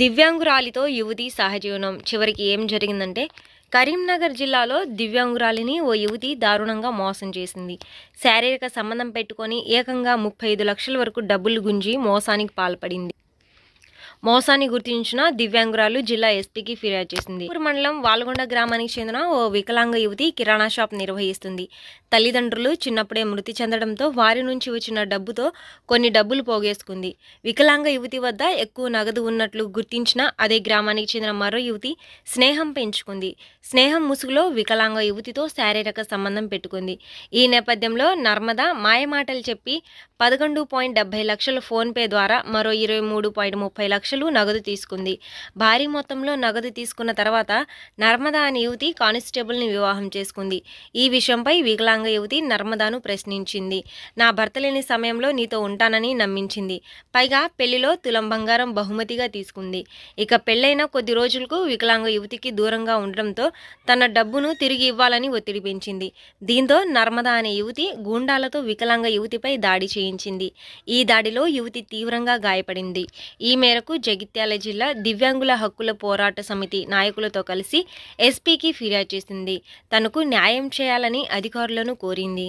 దివ్యాంగురాలితో యువతి సహజీవనం చివరికి ఏం జరిగిందంటే కరీంనగర్ జిల్లాలో దివ్యాంగురాలిని ఓ యువతి దారుణంగా మోసం చేసింది శారీరక సంబంధం పెట్టుకొని ఏకంగా ముప్పై ఐదు లక్షల వరకు డబ్బులు గుంజి మోసానికి పాల్పడింది మోసాన్ని గుర్తించిన దివ్యాంగురాలు జిల్లా ఎస్పీకి ఫిర్యాదు చేసింది మండలం వాల్గొండ గ్రామానికి చెందిన ఓ వికలాంగ యువతి కిరాణా షాప్ నిర్వహిస్తుంది తల్లిదండ్రులు చిన్నప్పుడే మృతి చెందడంతో వారి నుంచి వచ్చిన డబ్బుతో కొన్ని డబ్బులు పోగేసుకుంది వికలాంగ యువతి వద్ద ఎక్కువ నగదు ఉన్నట్లు గుర్తించిన అదే గ్రామానికి చెందిన మరో యువతి స్నేహం పెంచుకుంది స్నేహం ముసుగులో వికలాంగ యువతితో శారీరక సంబంధం పెట్టుకుంది ఈ నేపథ్యంలో నర్మద మాయమాటలు చెప్పి పదకొండు పాయింట్ డెబ్బై లక్షల ఫోన్పే ద్వారా మరో ఇరవై మూడు పాయింట్ ముప్పై లక్షలు లక్షలు నగదు తీసుకుంది భారీ మొత్తంలో నగదు తీసుకున్న తర్వాత నర్మదా అనే యువతి కానిస్టేబుల్ని వివాహం చేసుకుంది ఈ విషయంపై వికలాంగ యువతి నర్మదాను ప్రశ్నించింది నా భర్త లేని సమయంలో నీతో ఉంటానని నమ్మించింది పైగా పెళ్లిలో తులం బంగారం బహుమతిగా తీసుకుంది ఇక పెళ్లైన కొద్ది రోజులకు వికలాంగ యువతికి దూరంగా ఉండడంతో తన డబ్బును తిరిగి ఇవ్వాలని ఒత్తిడి పెంచింది దీంతో నర్మదా అనే యువతి గూండాలతో వికలాంగ యువతిపై దాడి చేయించింది ఈ దాడిలో యువతి తీవ్రంగా గాయపడింది ఈ మేరకు జగిత్యాల జిల్లా దివ్యాంగుల హక్కుల పోరాట సమితి నాయకులతో కలిసి ఎస్పీకి ఫిర్యాదు చేసింది తనకు న్యాయం చేయాలని అధికారులను కోరింది